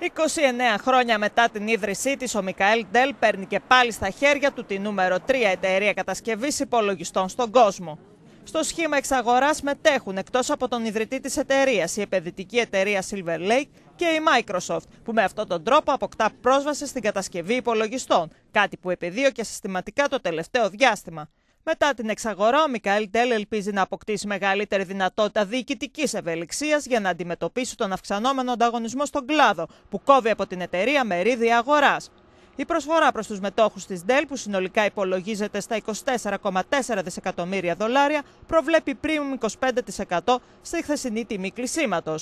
29 χρόνια μετά την ίδρυσή της, ο Μικαέλ Ντέλ παίρνει και πάλι στα χέρια του τη νούμερο 3 εταιρεία κατασκευής υπολογιστών στον κόσμο. Στο σχήμα εξαγοράς μετέχουν εκτός από τον ιδρυτή της εταιρείας, η επενδυτική εταιρεία Silver Lake και η Microsoft, που με αυτόν τον τρόπο αποκτά πρόσβαση στην κατασκευή υπολογιστών, κάτι που επιδίωκε συστηματικά το τελευταίο διάστημα. Μετά την εξαγορά, ο Μικαήλ Ντέλ ελπίζει να αποκτήσει μεγαλύτερη δυνατότητα διοικητικής ευελιξίας για να αντιμετωπίσει τον αυξανόμενο ανταγωνισμό στον κλάδο, που κόβει από την εταιρεία μερίδια αγοράς. Η προσφορά προς τους μετόχους της ΔΕΛ, που συνολικά υπολογίζεται στα 24,4 δισεκατομμύρια δολάρια, προβλέπει πριν 25% στη χθεσινή τιμή κλεισίματος.